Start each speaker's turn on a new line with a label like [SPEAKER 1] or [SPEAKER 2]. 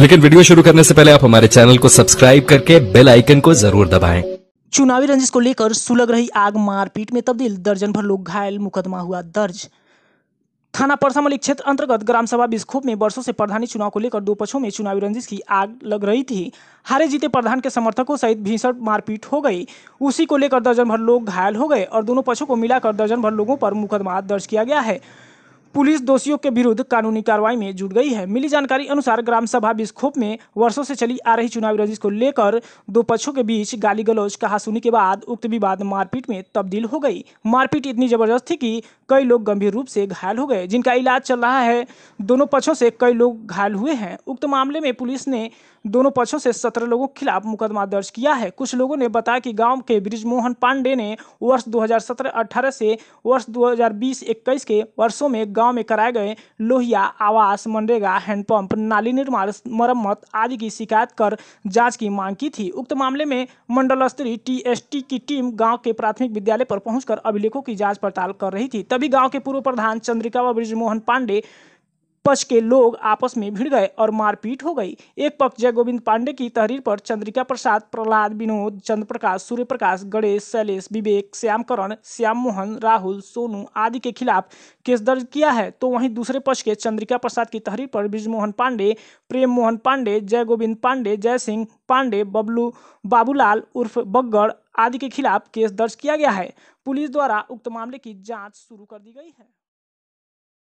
[SPEAKER 1] लेकिन वीडियो शुरू करने से पहले आप हमारे चैनल को सब्सक्राइब करके बेल आइकन को जरूर दबाएं।
[SPEAKER 2] चुनावी रंजिश को लेकर सुलग रही आग मारपीट में तब्दील दर्जन भर लोग घायल मुकदमा हुआ दर्ज थाना परसामलिक क्षेत्र अंतर्गत ग्राम सभा बिस्खोप में वर्षों से प्रधानी चुनाव को लेकर दो पक्षों में चुनावी रंजिश की आग लग रही थी हारे जीते प्रधान के समर्थकों सहित भीषण मारपीट हो गई उसी को लेकर दर्जन भर लोग घायल हो गए और दोनों पक्षों को मिलाकर दर्जन भर लोगों पर मुकदमा दर्ज किया गया है पुलिस दोषियों के विरुद्ध कानूनी कार्रवाई में जुट गई है मिली जानकारी अनुसार ग्राम सभा बिस्खोप में वर्षों से चली आ रही चुनावी रजिश को लेकर दो पक्षों के बीच गाली गलौज कहासुनी के बाद उक्त विवाद मारपीट में तब्दील हो गई मारपीट इतनी जबरदस्त थी कि कई लोग गंभीर रूप से घायल हो गए जिनका इलाज चल रहा है दोनों पक्षों से कई लोग घायल हुए हैं उक्त मामले में पुलिस ने दोनों पक्षों से सत्रह लोगों के खिलाफ मुकदमा दर्ज किया है कुछ लोगों ने बताया कि गांव के ब्रिजमोहन पांडे ने वर्ष 2017-18 से वर्ष 2020-21 के वर्षों में गांव में कराए गए लोहिया आवास मनरेगा हैंडपंप नाली निर्माण मरम्मत आदि की शिकायत कर जांच की मांग की थी उक्त मामले में मंडल स्तरीय टीएसटी की टीम गांव के प्राथमिक विद्यालय पर पहुंचकर अभिलेखों की जांच पड़ताल कर रही थी तभी गांव के पूर्व प्रधान चंद्रिका व ब्रिजमोहन पांडे पक्ष के लोग आपस में भिड़ गए और मारपीट हो गई एक पक्ष जय गोविंद पांडे की तहरीर पर चंद्रिका प्रसाद प्रहलाद विनोद चंद्र प्रकाश सूर्य प्रकाश गणेश शैलेश विवेक श्यामकरण श्याम मोहन राहुल सोनू आदि के खिलाफ केस दर्ज किया है तो वहीं दूसरे पक्ष के चंद्रिका प्रसाद की तहरीर पर ब्रिजमोहन पांडे प्रेम मोहन पांडे जय गोविंद पांडे जय सिंह पांडे बबलू बाबूलाल उर्फ बग्गड़ आदि के खिलाफ केस दर्ज किया गया है पुलिस द्वारा उक्त मामले की जाँच शुरू कर दी गई है